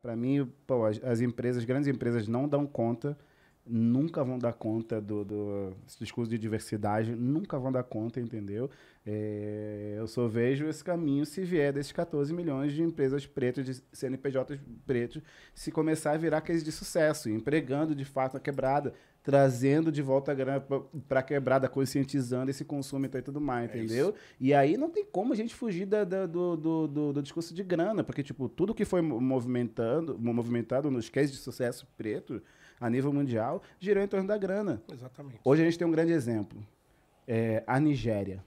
Para mim, pô, as, as, empresas, grandes empresas, não dão conta nunca vão dar conta do, do discurso de diversidade, nunca vão dar conta, entendeu? É, eu só vejo esse caminho se vier desses 14 milhões de empresas pretas, de CNPJs pretos, se começar a virar case de sucesso, empregando de fato a quebrada, trazendo de volta a grana para a quebrada, conscientizando esse consumo e tudo mais, é entendeu? É e aí não tem como a gente fugir da, da, do, do, do, do, discurso de grana, porque, tipo, tudo que foi movimentando, movimentado nos cases de sucesso preto, a nível mundial, girou em torno da grana. Exatamente. Hoje a gente tem um grande exemplo. É a Nigéria.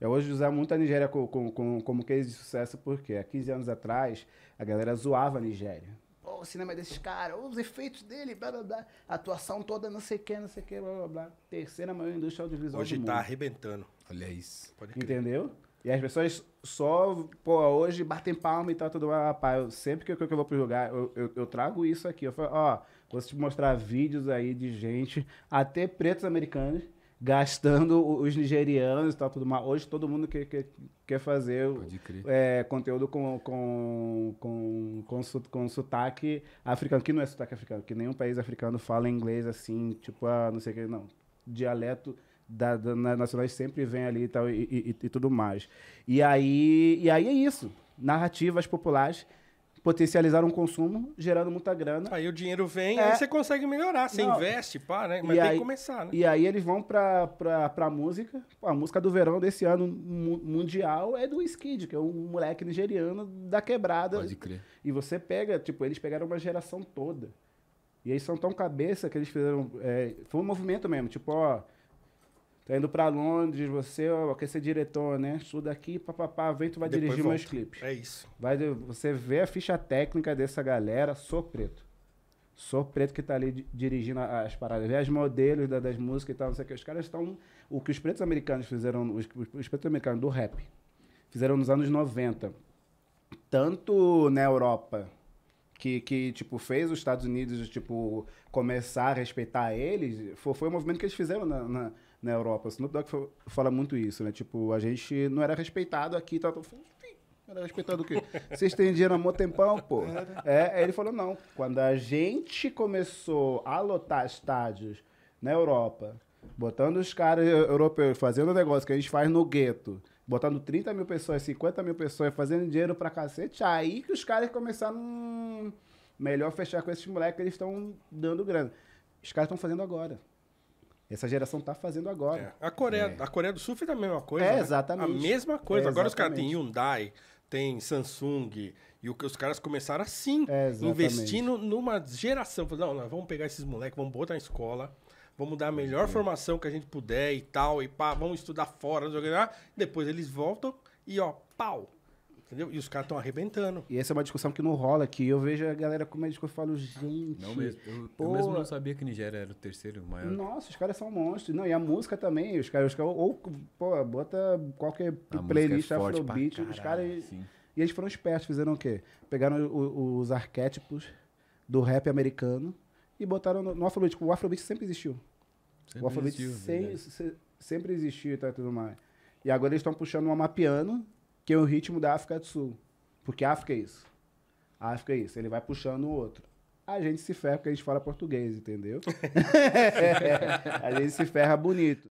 Eu é hoje usar muito a Nigéria como, como, como case de sucesso, porque há 15 anos atrás a galera zoava a Nigéria. Pô, o cinema é desses caras, os efeitos dele, blá blá blá, a atuação toda, não sei o que, não sei o que, blá blá blá. Terceira maior indústria audiovisual. Hoje do tá mundo. arrebentando. Olha isso. Entendeu? E as pessoas só, pô, hoje batem palma e tal, tudo, ah, rapaz. eu, sempre que eu, que eu vou pro lugar, eu, eu, eu, trago isso aqui. Eu falo, ó. Oh, Vou te mostrar vídeos aí de gente, até pretos americanos, gastando os nigerianos e tal, tudo mais. Hoje todo mundo quer, quer, quer fazer é, conteúdo com, com, com, com, com sotaque africano, que não é sotaque africano, que nenhum país africano fala inglês assim, tipo, ah, não sei o que, não. Dialeto da, da, na, sempre vem ali e tal, e, e tudo mais. E aí, e aí é isso. Narrativas populares potencializar um consumo, gerando muita grana. Aí o dinheiro vem, é. aí você consegue melhorar, você Não. investe, pá, né? Mas e tem aí, que começar, né? E aí eles vão pra, pra, pra música, a música do verão desse ano mundial é do Skid, que é um moleque nigeriano da quebrada. Pode crer. E você pega, tipo, eles pegaram uma geração toda. E aí são tão cabeça que eles fizeram, é, foi um movimento mesmo, tipo, ó... Tô indo para Londres, você ó, quer ser diretor, né? Estuda aqui, papapá, vem, tu vai Depois dirigir volta. meus clipes. É isso. Vai, você vê a ficha técnica dessa galera, sou preto. Sou preto que tá ali dirigindo as paradas. Vê as modelos da, das músicas e tal, não sei o que. Os caras estão. O que os pretos americanos fizeram, os, os pretos americanos do rap, fizeram nos anos 90. Tanto na Europa, que, que tipo, fez os Estados Unidos tipo, começar a respeitar eles, foi, foi o movimento que eles fizeram na, na na Europa. O Snoop Dogg fala muito isso, né? Tipo, a gente não era respeitado aqui, tá? Era respeitado o quê? Vocês têm dinheiro há mó tempão, pô. É, aí ele falou, não. Quando a gente começou a lotar estádios na Europa, botando os caras europeus, fazendo o negócio que a gente faz no gueto, botando 30 mil pessoas, 50 mil pessoas, fazendo dinheiro pra cacete, aí que os caras começaram. Melhor fechar com esses moleques, eles estão dando grana. Os caras estão fazendo agora. Essa geração tá fazendo agora. É. A, Coreia, é. a Coreia do Sul fez a mesma coisa. É, exatamente. Né? A mesma coisa. agora os caras têm Hyundai, tem Samsung, e o os caras começaram assim, é, investindo numa geração. Falaram, não, nós vamos pegar esses moleques, vamos botar na escola, vamos dar a melhor uhum. formação que a gente puder e tal, e pá, vamos estudar fora, jogar, depois eles voltam e ó, pau, Entendeu? E os caras estão arrebentando. E essa é uma discussão que não rola aqui. Eu vejo a galera com médico é e falo, gente. Não mesmo. Eu, eu, mesmo não sabia que Nigéria era o terceiro maior. Nossa, os caras são monstros. Não, e a música também. Os caras, os caras ou, pô, bota qualquer a playlist é afrobeat. os caras. Sim. E eles foram espertos, fizeram o quê? Pegaram o, os arquétipos do rap americano e botaram no, no Afrobeat. O Afrobeat sempre existiu. Sempre o Afrobeat existiu, sem, se, sempre existiu e tá, tudo mais. E agora eles estão puxando uma mapeando que é o ritmo da África do Sul. Porque a África é isso. A África é isso. Ele vai puxando o outro. A gente se ferra porque a gente fala português, entendeu? a gente se ferra bonito.